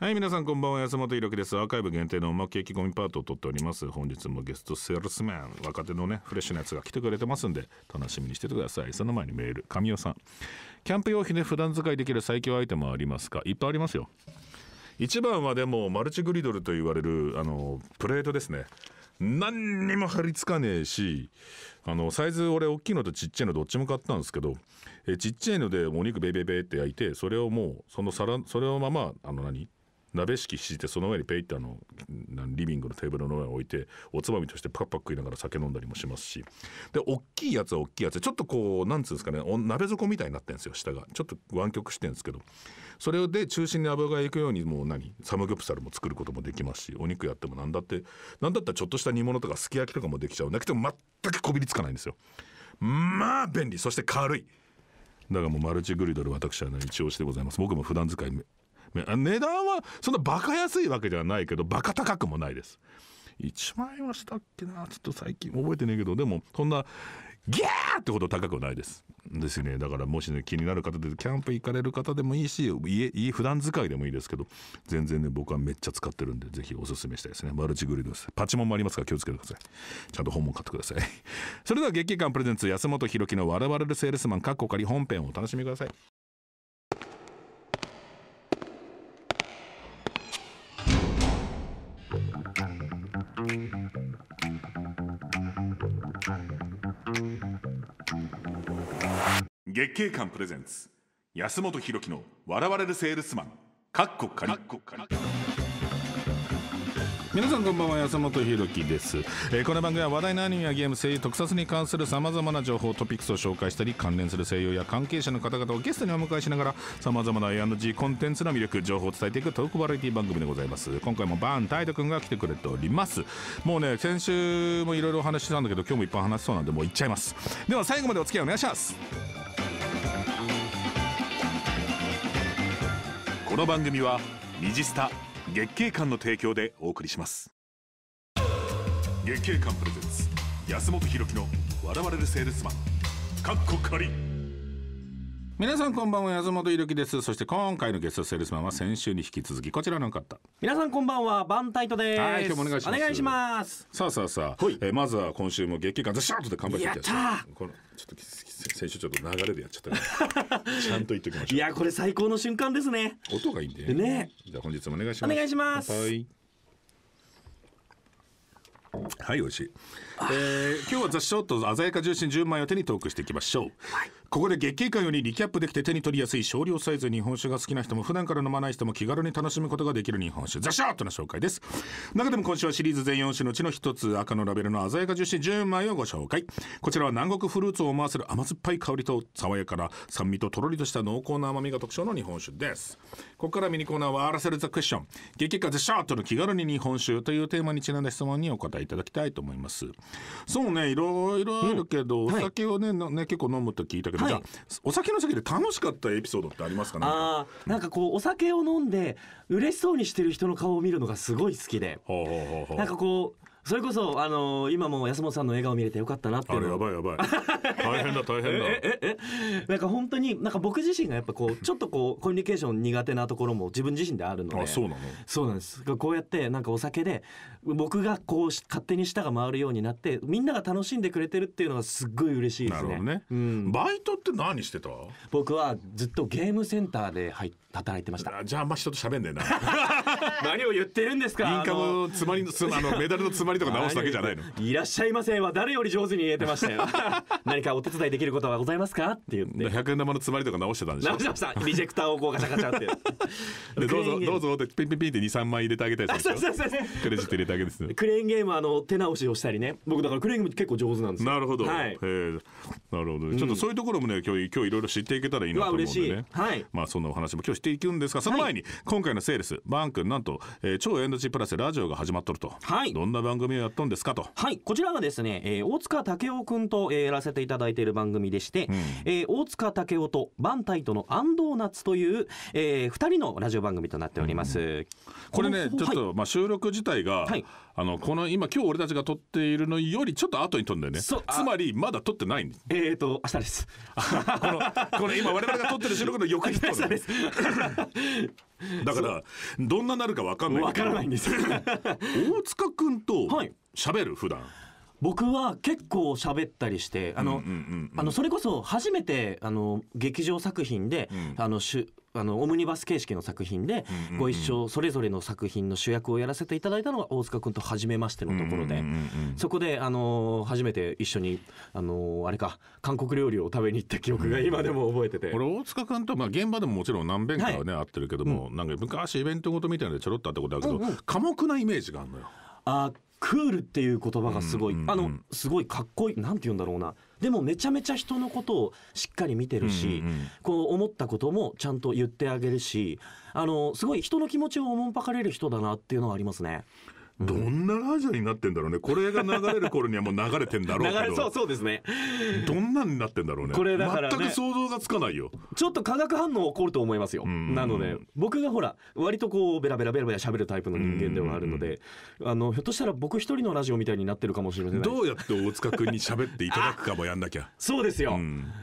はい皆さんこんばんは安本ひ樹ですアーカイブ限定のおまけ意気込みパートを撮っております本日もゲストセールスマン若手のねフレッシュなやつが来てくれてますんで楽しみにしててくださいその前にメール神尾さんキャンプ用品で普段使いできる最強アイテムはありますかいっぱいありますよ一番はでもマルチグリドルと言われるあのプレートですね何にも張り付かねえしあのサイズ俺大きいのとちっちゃいのどっちも買ったんですけどえちっちゃいのでお肉ベベベって焼いてそれをもうその皿それをままあの何鍋敷き敷いてその上にペイってあのリビングのテーブルの上に置いておつまみとしてパクパク食いながら酒飲んだりもしますしで大きいやつは大きいやつちょっとこうなんつうんですかね鍋底みたいになってるんですよ下がちょっと湾曲してるんですけどそれで中心に油がいくようにもう何サムギョプサルも作ることもできますしお肉やっても何だって何だったらちょっとした煮物とかすき焼きとかもできちゃうんだけど全くこびりつかないんですよ。まあ便利そして軽いだからもうマルチグリドル私は、ね、一押しでございます僕も普段使い値段はそんなバカ安いわけではないけどバカ高くもないです1万円はしたっけなちょっと最近覚えてねえけどでもそんなギャーってほど高くないですですよねだからもしね気になる方でキャンプ行かれる方でもいいし家家普段使いでもいいですけど全然ね僕はめっちゃ使ってるんでぜひおすすめしたいですねマルチグリルですパチモンもありますから気をつけてくださいちゃんと本も買ってくださいそれでは月刊プレゼンツ安本博樹の「笑われるセールスマン」かっこかり本編をお楽しみください月経館プレゼンツ安本博樹の笑われるセールスマンかっこかり皆さんこんばんは安本博ろです、えー、この番組は話題のアニメやゲーム声優特撮に関するさまざまな情報トピックスを紹介したり関連する声優や関係者の方々をゲストにお迎えしながらさまざまな A&G コンテンツの魅力情報を伝えていくトークバラエティ番組でございます今回もバーンタイト君が来てくれておりますもうね先週もいろいろお話してたんだけど今日もいっぱい話しそうなんでもういっちゃいますでは最後までお付き合いお願いしますこの番組は「ニジスタ」月経館の提供でお送りします月経館プレゼンツ安本博樹の笑われるセールスマンかっこかり皆さんこんばんは安本裕きですそして今回のゲストセールスマンは先週に引き続きこちらの方皆さんこんばんはバンタイトですはい今日もお願いしますお願いしますさあさあさあ、はい、えー、まずは今週も月間ザシャーとで乾杯してやったこのちょっと先週ちょっと流れでやっちゃった ちゃんと言っときましょういやこれ最高の瞬間ですね音がいいんでねじゃ本日もお願いしますお願いしますはいはい美味しい、えー、今日はザショート鮮やか重心10枚を手にトークしていきましょう、はいここで月経会よりリキャップできて手に取りやすい少量サイズ日本酒が好きな人も普段から飲まない人も気軽に楽しむことができる日本酒ザシャーとの紹介です中でも今週はシリーズ全4種のうちの1つ赤のラベルの鮮やか樹脂10枚をご紹介こちらは南国フルーツを思わせる甘酸っぱい香りと爽やかな酸味ととろりとした濃厚な甘みが特徴の日本酒ですここからミニコーナーはアラセルザクッション月経会ザシャーとの気軽に日本酒というテーマにちなんだ質問にお答えいただきたいと思いますそうねいろいろあるけど、うんはい、お酒をねね結構飲むと聞いたけどど、はい、じゃあお酒の席で楽しかったエピソードってありますかねあ、なんかこうお酒を飲んで嬉しそうにしてる人の顔を見るのがすごい好きで、うん、なんかこうそれこそあのー今も安本さんの笑顔見れてよかったなっていあれやばいやばい大変だ大変だえええなんか本当になんか僕自身がやっぱこうちょっとこうコミュニケーション苦手なところも自分自身であるのであそうなのそうなんですこうやってなんかお酒で僕がこう勝手に舌が回るようになってみんなが楽しんでくれてるっていうのがすっごい嬉しいでなるほどね、うん、バイトって何してた僕はずっとゲームセンターで入っ働いてましたじゃああんま人と喋んねえな 何を言ってるんですかインカムのつまりのつあのメダルのつまりとか直すだけじゃないの いらっしゃいませは誰より上手に言えてましたよ 何かお手伝いできることはございますかって言って1円玉のつまりとか直してたんでしょ直しましたリジェクターをこうガチャガチャってでどうぞどうぞってピンピンピンって23枚入れてあげたりするですよクレジット入れてあげるですクレーンゲームあの手直しをしたりね僕だからクレーンゲーム結構上手なんですなるほど、はい、へなるほど、うん、ちょっとそういうところもね今日今日いろいろ知っていけたらいいなと思うんでね、はい、まあそんなお話も今日していくんですがその前に今回のセールス、バン君なんと、えー、超エンドジプラスラジオが始まっとると、はい、どんな番組をやっとんですかとはいこちらがですね、えー、大塚武雄君と、えー、やらせていただいている番組でして、うん、えー、大塚武雄とバンタイとのアンドーナツという、えー、2人のラジオ番組となっております、うん、これねちょっと、はい、まあ、収録自体が、はい、あのこの今今日俺たちが撮っているのよりちょっと後に撮るんだよねつまりまだ撮ってないんえっ、ー、と明日ですこのこの今我々が撮ってる収録の翌日日です だからどんななるかわかんないわからないんです 大塚君と喋る普段、僕は結構喋ったりしてあのそれこそ初めてあの劇場作品で、うん、あのしゅあのオムニバス形式の作品でご一緒それぞれの作品の主役をやらせていただいたのが大塚君と初めましてのところでそこであの初めて一緒にあのあれか韓国料理を食べに行った記憶が今でも覚えてて、俺大塚君とまあ現場でももちろん何遍かはね、会ってるけども、なんか昔イベントごとみたいなのでちょろっと会ったことあるけど、寡黙なイメージがあるのよ。あクールっていう言葉がすごい、あのすごいかっこいいなんて言うんだろうなでもめちゃめちゃ人のことをしっかり見てるし、うんうん、こう思ったこともちゃんと言ってあげるしあのすごい人の気持ちをおもんぱかれる人だなっていうのはありますね。どんなラジオになってんだろうね。これが流れる頃にはもう流れてんだろうけど。流れそうそうですね。どんなになってんだろうね。これだから、ね、全く想像がつかないよ。ちょっと化学反応起こると思いますよ。なので、僕がほら、割とこう、ベラベラベラベラ喋るタイプの人間ではあるので、あの、ひょっとしたら僕一人のラジオみたいになってるかもしれない。どうやって大塚君に喋っていただくかもやんなきゃ。そうですよ。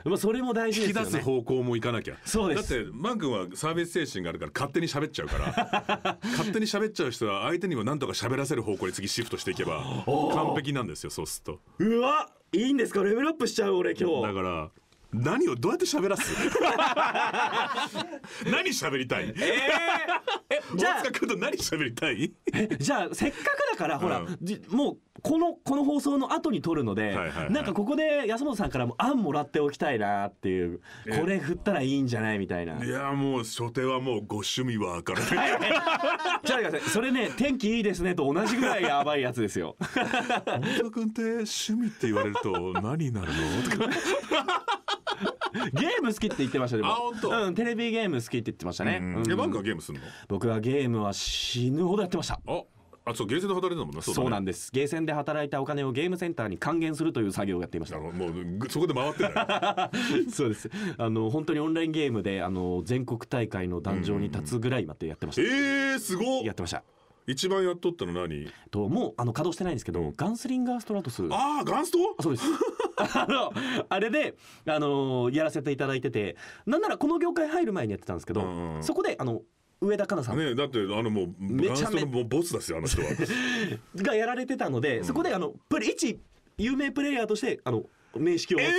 まあ、それも大事ですよ、ね。引き出す方向もいかなきゃ。そうです。だって、マン君はサービス精神があるから勝手に喋っちゃうから、勝手に喋っちゃう人は相手にも何とか喋らせる方向に次シフトしていけば完璧なんですよそうするとうわいいんですかレベルアップしちゃう俺今日だから何をどうやって喋らす 何喋りたい、えー、じゃあじゃあせっかくだからほら、うん、もうこのこの放送の後に撮るので、はいはいはい、なんかここで安本さんからも案もらっておきたいなっていうこれ振ったらいいんじゃないみたいないやもう初手はもうご趣味は明るい、じゃあそれね天気いいですねと同じぐらいやばいやつですよ本田君って趣味って言われると何になるのとかゲーム好きって言ってましたでもあ本当、うん、テレビゲーム好きって言ってましたね、うん、バンクはゲームするの僕はゲームは死ぬほどやってましたおあそうゲーセンで働いてたもんなそう,、そうなんですゲーセンで働いたお金をゲームセンターに還元するという作業をやっていましたもうそこで回ってない そうですあの本当にオンラインゲームであの全国大会の壇上に立つぐらいまでやってました、うえー、すごやってました一番やっとったの何ともうあの稼働してないんですけど、ガンスリンガーストラトスああガンストそうです あのあれで、あのー、やらせていただいててなんならこの業界入る前にやってたんですけど、うんうん、そこであの上田香菜さん、ね、だってあのもうめちゃめのゃボスですよあの人は がやられてたので、うん、そこであのプレ一有名プレイヤーとしてあの面識を持え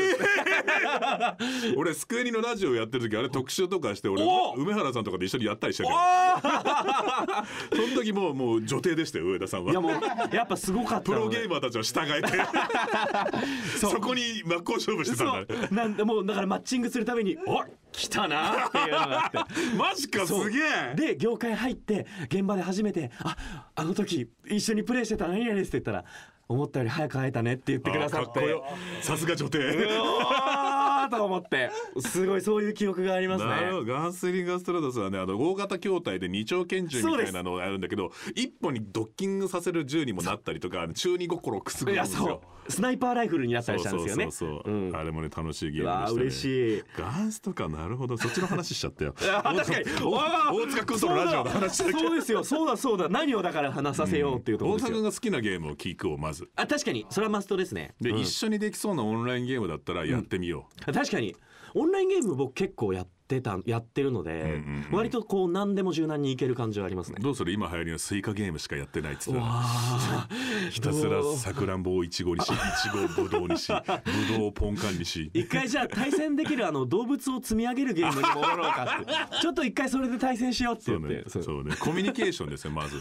ー、俺スクエニのラジオやってる時あれ特集とかして俺梅原さんとかで一緒にやったりしたけど その時もうもう女帝でしたよ上田さんはいやもうやっぱすごかったプロゲーマーたちを従えて そこに真っ向勝負してたんだなんでもうだからマッチングするために「おっ来たな」っていうのがあってマジかすげえで業界入って現場で初めて「ああの時一緒にプレーしてた何やねす」って言ったら「思ったより早く会えたねって言ってくださってさすが女帝と思ってすごいそういう記憶がありますねガンスリンガー・ストラトスはねあの大型筐体で二丁拳銃みたいなのがあるんだけど一歩にドッキングさせる銃にもなったりとか中二心をくすぐるんですよスナイパーライフルになったりしたんですよねあれもね楽しいゲームでしたね嬉しいガンスとかなるほどそっちの話しちゃったよ 確かに大塚君とのラジオの話そうですよそうだそうだ何をだから話させようっていうところ大塚君が好きなゲームを聞くをまずあ確かにそれはマストですねで一緒にできそうなオンラインゲームだったらやってみよう確かにオンラインゲーム僕結構やってたやってるので、うんうんうん、割とこう何でも柔軟にいける感じはありますねどうする今流行りのスイカゲームしかやってないっつって ひたすらさくらんぼをいちごにしいちごをぶどうにしぶどうをポンカンにし一回じゃあ対戦できるあの動物を積み上げるゲームに戻ろうかって ちょっと一回それで対戦しようって言ってそうね、ね、コミュニケーションですよまず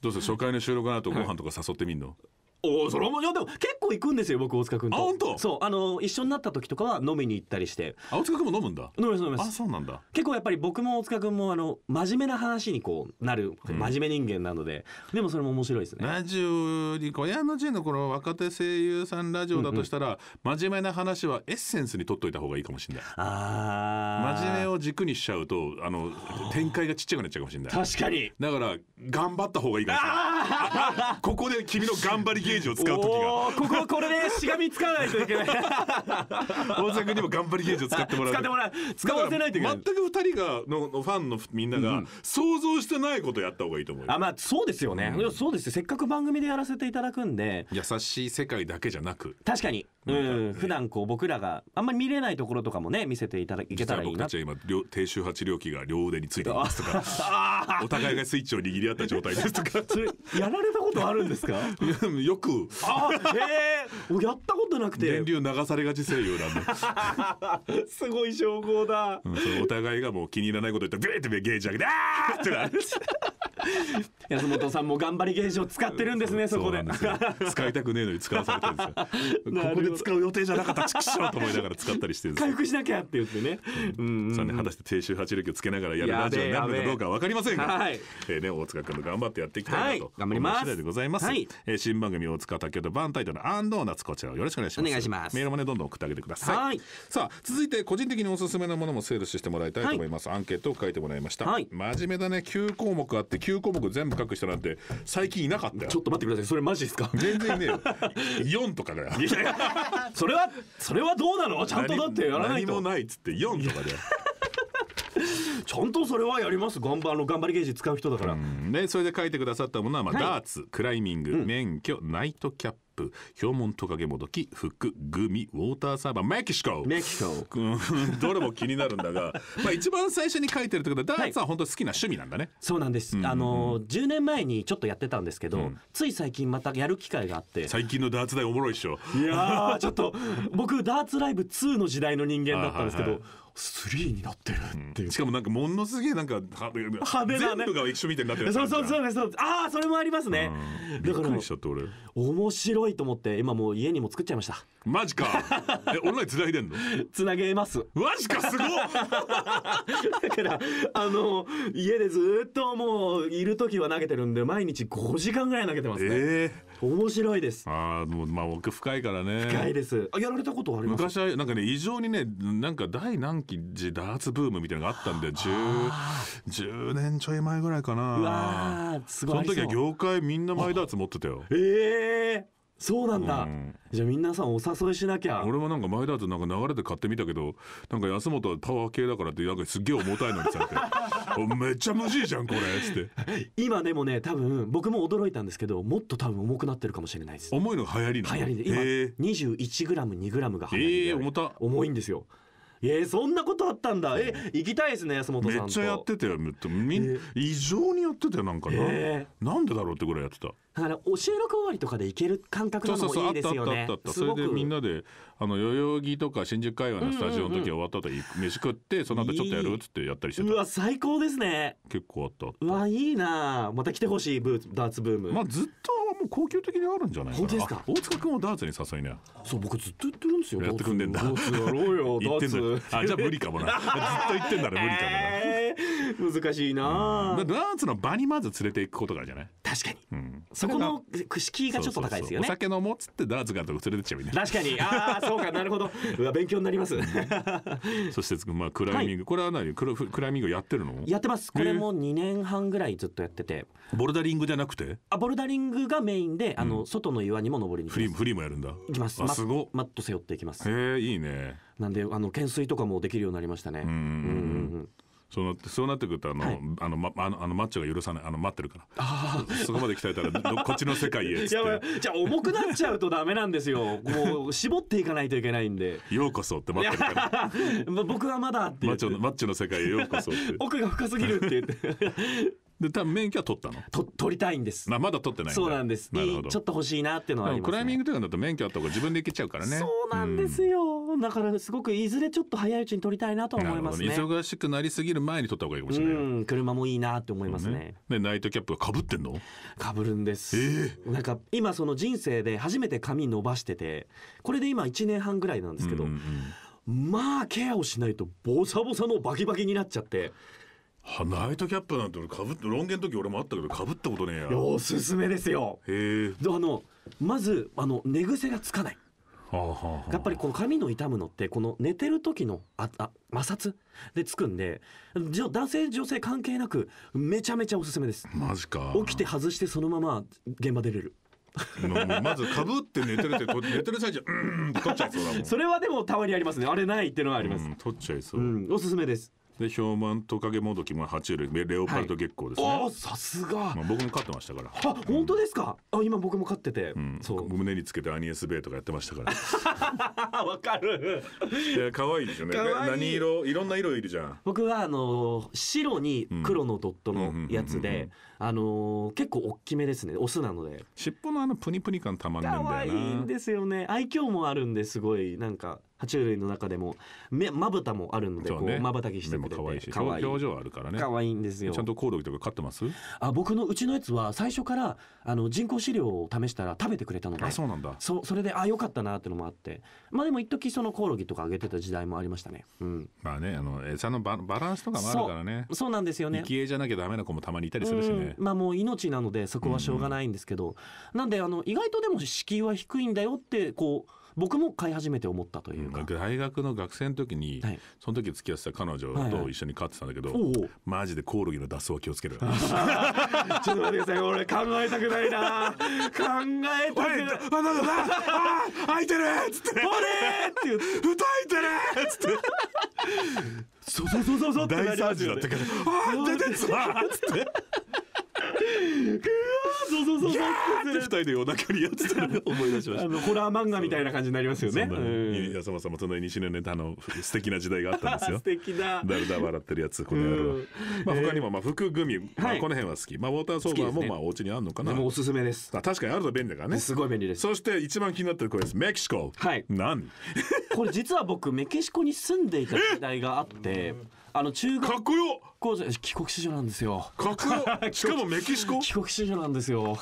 どうする初回の収録の後ご飯とか誘ってみんの、はいおそれもいでも結構行くんですよ僕大塚君とあ本当そうあの一緒になった時とかは飲みに行ったりしてあ大塚君も飲むんだ飲みます飲みますあそうなんだ結構やっぱり僕も大塚君もあの真面目な話にこうなる、真面目人間なので、でもそれも面白いですねラジオに親の陣のこの若手声優さんラジオだとしたら、うんうん、真面目な話はエッセンスに取っといた方がいいかもしれないあ真面目を軸にしちゃうとあの展開がちっちゃくなっちゃうかもしれない確かにだから頑張った方がいいかもしれないここで君の頑張りゲージを使う時がここはこれでしがみつかないといけない大阪にも頑張りゲージを使ってもらう使ってもらう使わせないといけない全く二人がののファンのみんなが想像してないことやった方がいいと思う、うん、あまあそうですよね、うん、そうですせっかく番組でやらせていただくんで優しい世界だけじゃなく確かにうん、普段こう僕らがあんまり見れないところとかもね見せていただけたらいいな。僕たちは今低周波治療器が両腕についてますとか、お互いがスイッチを握り合った状態ですとか。それやられたことあるんですか？よく。あ、へえー。やったことなくて。電流流されがち西洋なんで。すごい証拠だ。うん、お互いがもう気に入らないこと言ったらビーってゲージ上げて、あーってなる。安本さんも頑張りゲージを使ってるんですねそこで使いたくねえのに使わされてるんですよ使う予定じゃなかったちくしょうと思いながら使ったりしてるんです回復しなきゃって言ってね、うんうんうん、ね果たして低周波磁力つけながらやるラジオになるのかどうか分かりませんが、はい、えー、ね、大塚君頑張ってやっていきたいなと、はい、頑張ります次第でございます、はい、えー、新番組大塚武雄とバンタイトルアンドーナツこちらをよろしくお願いしますお願いしますメールもねどんどん送ってあげてくださいさあ続いて個人的におすすめのものもセールスしてもらいたいと思います、アンケートを書いてもらいました、真面目だね9項目あって9項目全部書く人なんて最近いなかったよちょっと待ってくださいそれマジですか全然いねえよ4 とかだよそれはそれはどうなのちゃんとだってやらないと何もないっつって4とかでちゃんとそれはやります頑張あ頑張りゲージ使う人だから、ね、それで書いてくださったものは、まあ、はい、ダーツクライミング、うん、免許ナイトキャップモントカゲもどき服グミウォーターサーバーメキシコメキシコ どれも気になるんだが まあ一番最初に書いてるってことはダーツは本当好きな趣味なんだね、はい、そうなんです、うんあの10年前にちょっとやってたんですけど、うん、つい最近またやる機会があって最近のダーツ代おもろいっしょいやちょっと僕ダーツライブ2の時代の人間だったんですけど、スリーになってるっていう、うん、しかもなんかものすげえなんか派手な、ね、全部が一緒みたいになってるそうそうそうそうああそれもありますね、だから面白いと思って今もう家にも作っちゃいましたマジか えオンラインつないでんのつなげますマジかすごい だからあの家でずっともういる時は投げてるんで毎日5時間ぐらい投げてますねえー面白いですああもうまあ奥深いからね深いですあやられたことあります昔はなんかね異常にねなんか第何期ダーツブームみたいなのがあったんで 10, 10年ちょい前ぐらいかなうわすごいその時は業界みんなマイダーツ持ってたよええーそうなんだ、うん、じゃあ皆さんお誘いしなきゃ俺もなんか前だとなんか流れで買ってみたけどなんか安本はパワー系だからってなんかすげえ重たいのにさって めっちゃむずいじゃんこれつって今でもね多分僕も驚いたんですけどもっと多分重くなってるかもしれないです重いのが流行りなの流行りで今 21g2g が流行りで、え重た重いんですよえー、そんなことあったんだえ行きたいですね安本めっちゃやってたよみん、えー、異常にやってたよなんかな、えー、なんでだろうってぐらいやってただからお収録終わりとかで行ける感覚なのもいいですよねそれでみんなであの代々木とか新宿会話のスタジオの時は終わった後、飯食ってその後ちょっとやるっつってやったりしてたうわ最高ですね結構あったうわいいなまた来てほしいブーツ、ダーツブームまあずっとも高級的にあるんじゃないかな本当ですか大塚君をダーツに誘いな。そう僕ずっと言ってるんですよやってくんでんだやろ うよダーツあじゃあ無理かもな ずっと言ってんだね無理かもな、難しいな、ダーツの場にまず連れていくことがじゃない確かに、うん、そこのく敷居がちょっと高いですよねお酒飲もうつってダーツがと連れてっちゃう確かにあそうかなるほどうわ勉強になります そしてまあクライミング、これは何クラクライミングやってるのやってますこれも二年半ぐらいずっとやっててボルダリングじゃなくてあボルダリングがメインで、あの、外の岩にも登りに行フきリーます。フリーもやるんだ行きます。あマッすごマット背負っていきます。へえいいねなんで、あの、懸垂とかもできるようになりましたね。うんうんうんそうなってそうなってくるとあの、はいあのまあのあのマッチョが許さないあの待ってるからあそそこまで鍛えたらこっちの世界へ っっいじゃあ重くなっちゃうとダメなんですよ。もう絞っていかないといけないんで。ようこそって待ってるから 僕はまだってマッチョのマッチョの世界へようこそって奥が深すぎるって言ってで多分免許は取ったのと取りたいんです、まあ、まだ取ってないそうなんですなるほどちょっと欲しいなっていうのはあります、ね、クライミングというのと免許あった方が自分で行けちゃうからねそうなんですよ、うん、だからすごくいずれちょっと早いうちに取りたいなと思いますね、忙しくなりすぎる前に取った方がいいかもしれない、うん、車もいいなって思いますねねでナイトキャップがかぶってんのかぶるんです、えー、なんか今その人生で初めて髪伸ばしててこれで今1年半ぐらいなんですけど、うんうんうんまあケアをしないとボサボサのバキバキになっちゃってはナイトキャップなんて俺かぶってロン毛の時俺もあったけどかぶったことねえやおすすめですよへえあのまずあの寝癖がつかないやっぱりこの髪の傷むのってこの寝てる時のああ摩擦でつくんで男性女性関係なくめちゃめちゃおすすめですマジか起きて外してそのまま現場出れるまずかぶって寝てるって寝てる最中うん取っちゃいそうだもんそれはでもたまにありますねあれないっていうのはあります、うん、取っちゃいそう、うん、おすすめですでヒョウモントカゲモドキも爬虫類レオパルト月光ですね、はい、さすが、まあ、僕も飼ってましたからあ、うん、本当ですかあ今僕も飼ってて、うん、そう胸につけてアニエスベイとかやってましたから わかるいや可愛いですよね何色いろんな色いるじゃん僕はあの白に黒のドットのやつであのー、結構大きめですねオスなので尻尾のあのプニプニ感たまんないんだよな可愛いんですよね愛嬌もあるんですごいなんか爬虫類の中でもまぶたもあるのでこうまばたきしてくれて、可愛い表情あるからね可愛いんですよちゃんとコオロギとか飼ってますあ僕のうちのやつは最初からあの人工飼料を試したら食べてくれたのであそうなんだそそれであよかったなってのもあってまあでも一時そのコオロギとかあげてた時代もありましたね、うん、まあねあの餌のババランスとかもあるからねそうなんですよね生き餌じゃなきゃダメな子もたまにいたりするしね、まあもう命なのでそこはしょうがないんですけど、うんうん、なんであの意外とでも敷居は低いんだよってこう僕も買い始めて思ったというか、うん、大学の学生の時に、はい、その時付き合ってた彼女と一緒に飼ってたんだけど、はいはい、マジでコオロギの脱走は気をつける ちょっと待ってください俺考えたくないな考えたくないあなんだあ開いてるっつって「あれ!」って言って「歌いてる!」っつって。そうそうそうそうそうって大惨事だったあ出てつわ!」っつって。そうそうそうそうで夜中にやってた思い出しましたあのホ漫画みたいな感じになりますよね安間さんも隣に死ぬネタの素敵な時代があったんですよ 素敵だだるだ笑ってるやつこまあ、他にもまあ福組、まあ、この辺は好き、まあ、ウォーターソーバーもまあお家にあるのかな、ね、おすすめです確かにあると便利だからねすごい便利ですそして一番気になってるこれメキシコはい何これ実は僕メキシコに住んでいた時代があって あの中学かっこよ好じゃ帰国子女なんですよ。しかもメキシコ帰国子女なんですよ。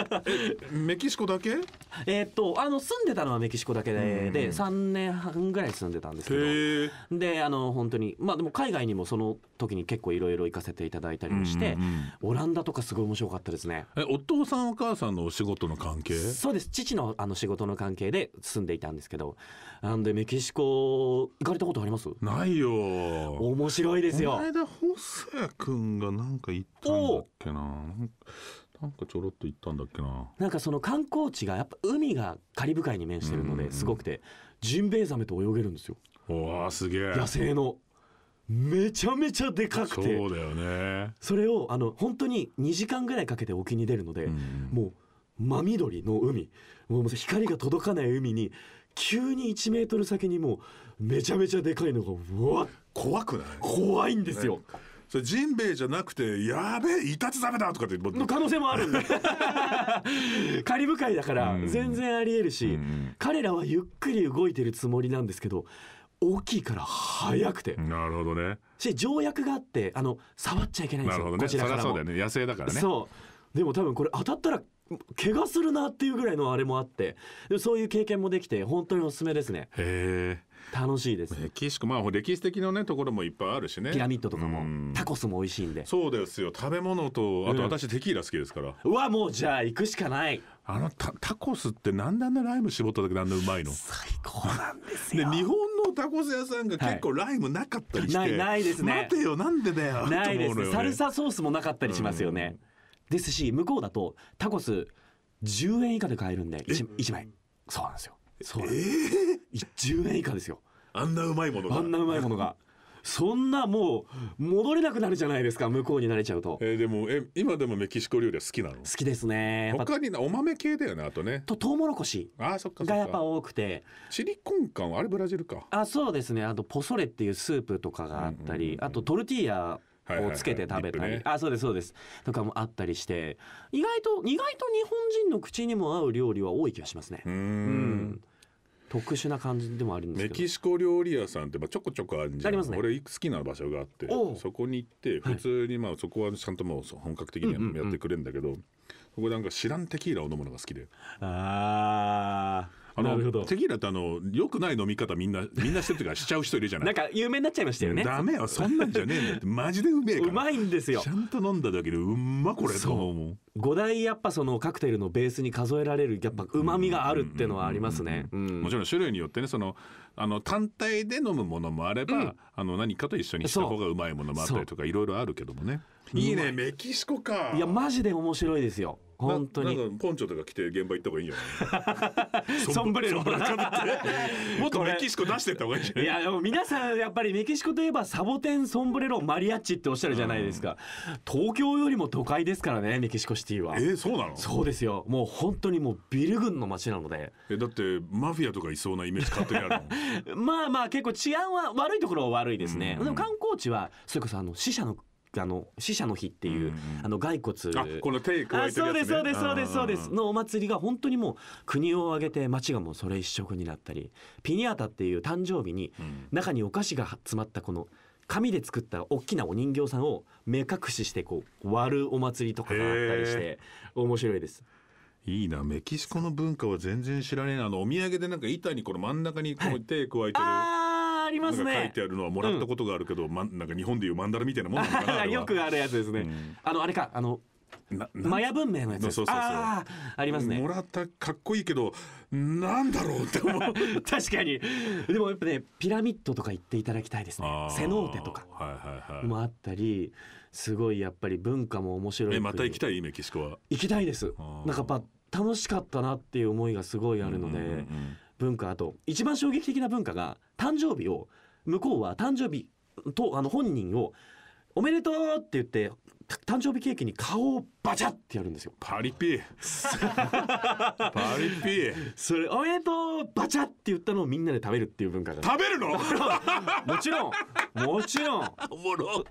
メキシコだけ？えっとあの住んでたのはメキシコだけで、で三年半ぐらい住んでたんですけど、であの本当にまあでも海外にもその時に結構いろいろ行かせていただいたりもして、オランダとかすごい面白かったですね。えお父さんお母さんのお仕事の関係？そうです。父のあの仕事の関係で住んでいたんですけど、なんでメキシコ行かれたことあります？ないよ。面白いですよ。細くんが何か言ったんだっけななんかちょろっと言ったんだっけななんかその観光地がやっぱ海がカリブ海に面してるのですごくてジンベエザメと泳げるんですよわあすげえ野生のめちゃめちゃでかくてそうだよねそれをあの本当に2時間ぐらいかけて沖に出るので、もう真緑の海もう光が届かない海に急に1メートル先にもうめちゃめちゃでかいのがうわ怖くない怖いんですよ、ねそれジンベエじゃなくてやべえイタチザメだとかっての可能性もあるんで カリブ海だから全然ありえるし、彼らはゆっくり動いてるつもりなんですけど大きいから速くてなるほどねし条約があってあの触っちゃいけないんですよ、ね、こちらからもそうだよね野生だからねそうでも多分これ当たったら怪我するなっていうぐらいのあれもあってそういう経験もできて本当におすすめですねへえ楽しいですメキシコまあ歴史的なねところもいっぱいあるしねピラミッドとかもタコスも美味しいんでそうですよ食べ物とあと私テキーラ好きですから、うん、うわもうじゃあ行くしかないあのタタコスってなんであんなライム絞っただけでんなうまいの最高なんですよで日本のタコス屋さんが結構ライムなかったりして、はい、ないないですね待てよなんでだよないです、ね、サルサソースもなかったりしますよね、うんですし向こうだとタコス10円以下で買えるんで 1, 1枚そうなんですよそうです、えー、10円以下ですよあんなうまいものがあんなうまいものがそんなもう戻れなくなるじゃないですか向こうに慣れちゃうと。えー、でもえ今でもメキシコ料理は好きなの？好きですね。他にお豆系だよねあとね。とトウモロコシあそっかがやっぱ多くて。チリコンカンあれブラジルか。あそうですねあとポソレっていうスープとかがあったり、あとトルティーヤをつけて食べたり、はいはいはいね、あそうですそうですとかもあったりして意外と意外と日本人の口にも合う料理は多い気がしますね。うん特殊な感じでもあるんですメキシコ料理屋さんってまあちょこちょこあるんじゃないですか俺好きな場所があってそこに行って普通にまあそこはちゃんともう本格的にやってくれるんだけど、うんうんうん、そこなんか知らんテキーラを飲むのが好きであああのテキーラってあのよくない飲み方みんな みんなしてるというかしちゃう人いるじゃないなんか有名になっちゃいましたよねダメよそんなんじゃねえんだってマジでうめえからうまいんですよちゃんと飲んだだけでうまこれと思う五大やっぱそのカクテルのベースに数えられるやっぱ旨味があるっていうのはありますね。もちろん種類によってねそのあの単体で飲むものもあれば、うん、あの何かと一緒にした方がうまいものもあったりとかいろいろあるけどもね。いいねメキシコか。いやマジで面白いですよ。本当にポンチョとか着て現場行った方がいいよソンブレロ もっとメキシコ出してった方がいいいやでも皆さんやっぱりメキシコといえばサボテンソンブレロマリアッチっておっしゃるじゃないですか、東京よりも都会ですからねメキシコシティは。えー、そうなのそうですよ。もう本当にもうビル群の街なので。え、だってマフィアとかいそうなイメージ勝手にある まあまあ結構治安は悪いところは悪いですね。でも観光地は、それこそあの死者のあの死者の日っていう、うん、あの骸骨あこの手加えてるやつ、ね、そうですそうですそうですのお祭りが本当にもう国を挙げて街がもうそれ一色になったりピニアータっていう誕生日に中にお菓子が詰まったこの紙で作った大きなお人形さんを目隠ししてこう割るお祭りとかがあったりして面白いです。いいなメキシコの文化は全然知らねえなあのお土産でなんか板にこの真ん中にこう手加えてる、ありますね書いてあるのはもらったことがあるけど、うん、ま、なんか日本でいうマンダラみたいなもんなのかな よくあるやつですね、うん、あのあれかあのマヤ文明のやつそうそうそうありますねもらったかっこいいけどなんだろうって思う 確かにでもやっぱねピラミッドとか行っていただきたいですねセノーテとかもあったりすごいやっぱり文化も面白いいまた行きたいメキシコは行きたいですなんかやっぱ楽しかったなっていう思いがすごいあるので、うんうんうん、文化あと一番衝撃的な文化が誕生日を向こうは誕生日とあの本人をおめでとうって言って誕生日ケーキに顔をバチャってやるんですよパリピ パリピそれおめでとうバチャって言ったのをみんなで食べるっていう文化が食べるの もちろんもちろんおもろ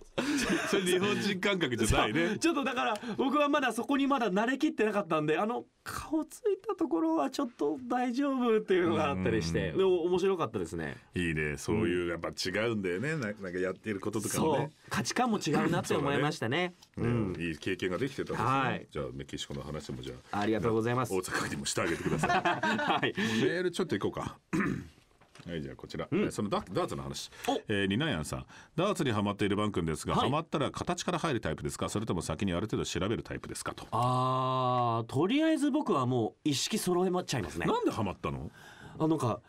それ日本人感覚じゃないねちょっとだから僕はまだそこにまだ慣れきってなかったんであの顔ついたところはちょっと大丈夫っていうのがあったりしてでも面白かったですねいいねそういうやっぱ違うんだよね、うん、なんかやっていることとかもね価値観も違うなって思いましたねね、うん、いい経験ができてたですね、はい、じゃあメキシコの話もじゃあありがとうございます大阪にもしてあげてください、はい、メールちょっといこうか はい、じゃあこちら、うん、そのダーツの話、えー、リナヤンさんダーツにはまっている番ン君ですが、はい、はまったら形から入るタイプですかそれとも先にある程度調べるタイプですかとああとりあえず僕はもう一式揃えまっちゃいますねなんでハマったのあなんか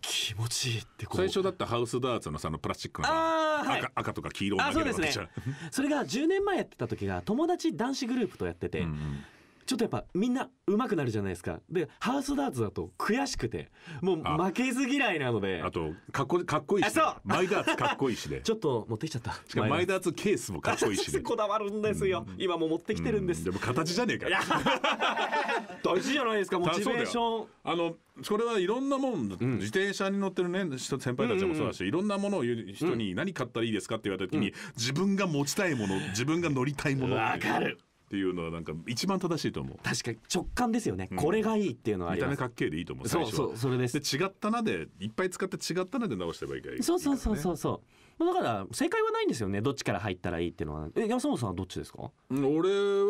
気持ちいいって最初だったハウスダーツのさのプラスチックのはい、赤赤とか黄色を投げるわけじゃん、ね、それが10年前やってた時が友達男子グループとやってて、うんうん、ちょっとやっぱみんな上手くなるじゃないですかでハウスダーツだと悔しくてもう負けず嫌いなのであとかっこかっこいいし、ね、マイダーツかっこいいしね ちょっと持ってきちゃったしかもマイダーツケースもかっこいいし、ね、こだわるんですよ、今も持ってきてるんです、ん、でも形じゃねえか 大事じゃないですかモチベーションあのそれはいろんなもん、うん、自転車に乗ってるね先輩たちもそうだし、うんうん、いろんなものを言う人に何買ったらいいですかって言われた時に、自分が持ちたいもの自分が乗りたいものわかるっていうのはなんか一番正しいと思う確かに直感ですよね、うん、これがいいっていうのは見た目かっけえでいいと思うそうそうそれですで違ったなでいっぱい使って違ったなで直してばいいからいい、ね、そうそうそうそうそうだから正解はないんですよねどっちから入ったらいいっていうのはえ安本さんはどっちですか、俺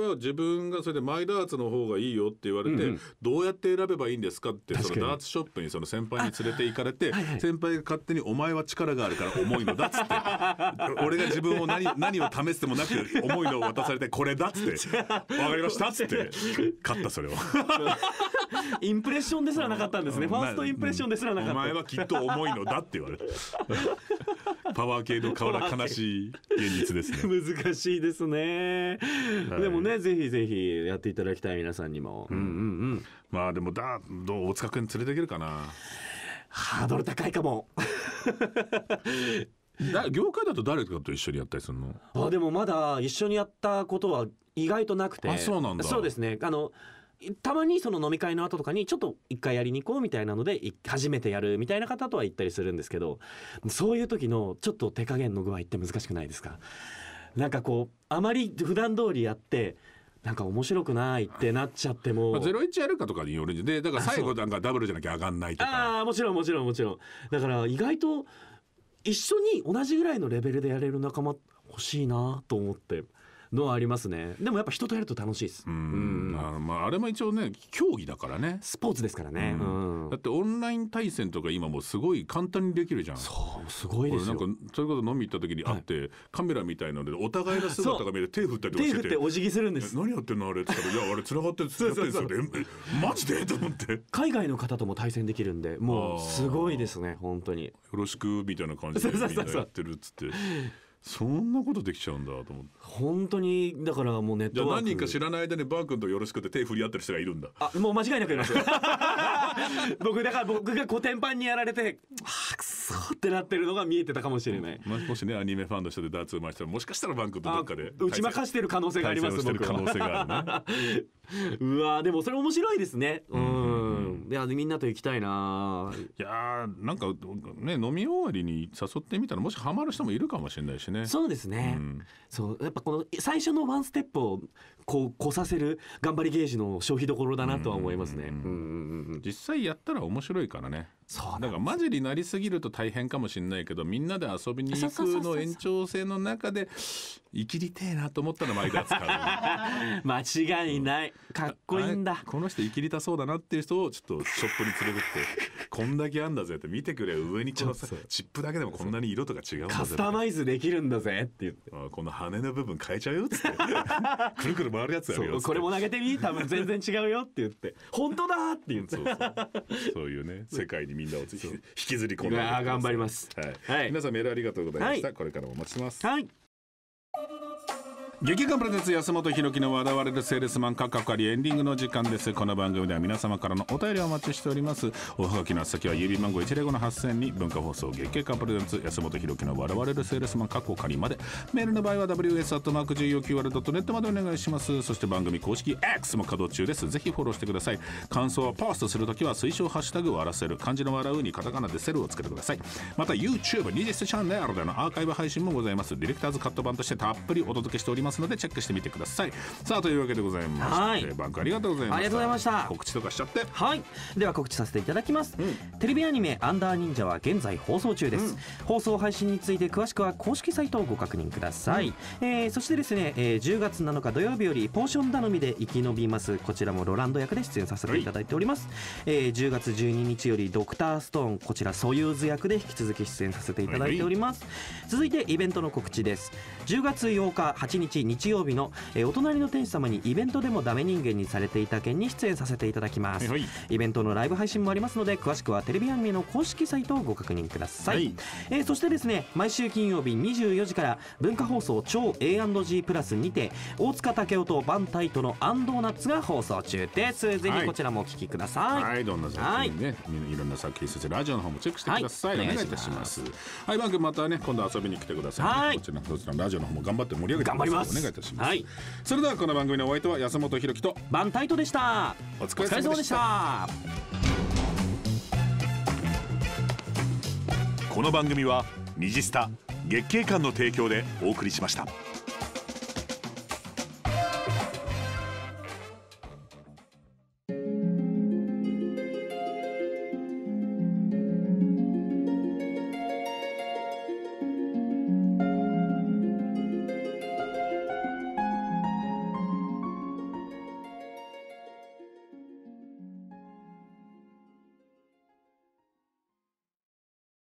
は自分がそれでマイダーツの方がいいよって言われて、うんうん、どうやって選べばいいんですかってそのダーツショップにその先輩に連れて行かれて、はいはい、先輩が勝手に「お前は力があるから重いのだ」っつって 俺が自分を何何を試してもなく重いのを渡されて「これだ」っつって「分 かりました」っつって勝ったそれは。インプレッションですらなかったんですね、ファーストインプレッションですらなかった、お前はきっと重いのだって言われてパワー系の河原悲しい現実ですね 難しいですね、はい、でもねぜひぜひやっていただきたい皆さんにも、うん、うんうんまあでもだどう大塚君連れていけるかなハードル高いかも だ業界だと誰かと一緒にやったりするのあでもまだ一緒にやったことは意外となくてあそうなんだそうですねあのたまにその飲み会の後とかにちょっと一回やりに行こうみたいなので初めてやるみたいな方とは言ったりするんですけどそういう時のちょっと手加減の具合って難しくないですかなんかこうあまり普段通りやってなんか面白くないってなっちゃっても、ゼロ01やるかとかによるんでだから最後なんかダブルじゃなきゃ上がんないとかああもちろんもちろんもちろんだから意外と一緒に同じぐらいのレベルでやれる仲間欲しいなと思ってのはありますねでもやっぱ人とやると楽しいですうんまあ、まあ、あれも一応ね競技だからねスポーツですからね、だってオンライン対戦とか今もすごい簡単にできるじゃんそうすごいですよなんかそれこそ飲み行った時に会って、はい、カメラみたいなのでお互いの姿が見えて手振ったりとかしてて手振ってお辞儀するんです何やってんのあれって言ったら「いやあれ繋がってつながってるんすよ」マジで?」と思って海外の方とも対戦できるんでもうすごいですね本当によろしくみたいな感じでみんなやってるっつって。そんなことできちゃうんだと思って本当にだからもうネットワーク何人か知らない間にバー君とよろしくって手振り合ってる人がいるんだあもう間違いなくいます 僕だから僕がコテンパンにやられてあくそってなってるのが見えてたかもしれない、もしねアニメファンの人でダーツうまい人もしかしたらバン君とどっかで打ち負かしてる可能性があります僕は可能性があるね うわでもそれ面白いですねうんうん、いやみんなと行きたいないやなんかね飲み終わりに誘ってみたらもしハマる人もいるかもしれないしねそうですね、うん、そうやっぱこの最初のワンステップをこうこさせる頑張りゲージの消費どころだなとは思いますね、実際やったら面白いからねそうなだからマジになりすぎると大変かもしれないけどみんなで遊びに行くの延長線の中で生きりてえなと思ったら毎度使う間違いない、うん、かっこいいんだこの人生きりたそうだなっていう人をちょっとショップに連れてって こんだけあんだぜって見てくれ上にこのさチップだけでもこんなに色とか違うんだぜカスタマイズできるんだぜって言ってこの羽の部分変えちゃうよっつってくるくる回るやつやるよこれも投げてみ多分全然違うよって言って本当だって言ってそうそういうね 世界にみんなを引きずり込んで頑張ります、はい、はい、皆さんメールありがとうございました、はい、これからもお待ちしますはい Thank you. 劇団プレゼンツ安本博樹の笑われるセールスマンカッカカリエンディングの時間ですこの番組では皆様からのお便りをお待ちしておりますおはがきの先は郵便番号105の8000に文化放送月経プレゼンツ安本博樹の笑われるセールスマンカッコカリまでメールの場合は ws.jocr.net までお願いしますそして番組公式 X も稼働中ですぜひフォローしてください感想はーストするときは推奨ハッシュタグ笑せる漢字の笑うにカタカナでセルをつけてくださいまた YouTube 20チャンネルでのアーカイブ配信もございますディレクターズカット版としてたっぷりお届けしておりますますのでチェックしてみてくださいさあというわけでございます、はい、バンクありがとうございましたありがとうございました告知とかしちゃってはいでは告知させていただきます、うん、テレビアニメ「アンダー忍者」は現在放送中です、うん、放送配信について詳しくは公式サイトをご確認ください、うん、えー、そしてですね、えー、10月7日土曜日よりポーション頼みで生き延びますこちらもロランド役で出演させていただいております、はい、えー、10月12日よりドクターストーンこちらソユーズ役で引き続き出演させていただいております、はい、続いてイベントの告知です10月8日8日日曜日の、えー、お隣の天使様にイベントでもダメ人間にされていた件に出演させていただきます、はい、イベントのライブ配信もありますので詳しくはテレビアニメの公式サイトをご確認ください、はい、えー、そしてですね毎週金曜日24時から文化放送超 A&G プラスにて大塚武雄とバンタイとのアンドーナッツが放送中ですぜひこちらもお聞きください、はい、はい、どんな作品ね、い、ろんな作品そしてラジオの方もチェックしてください、お願いいたしますはい番組またね今度遊びに来てください、ね、こちらのラジオの方も頑張って盛り上げてくださいお願いいたします、はい、それではこの番組のお相手は安本博樹とバンタイトでしたお疲れ様でしたこの番組は「ニジスタ」月経館の提供でお送りしました。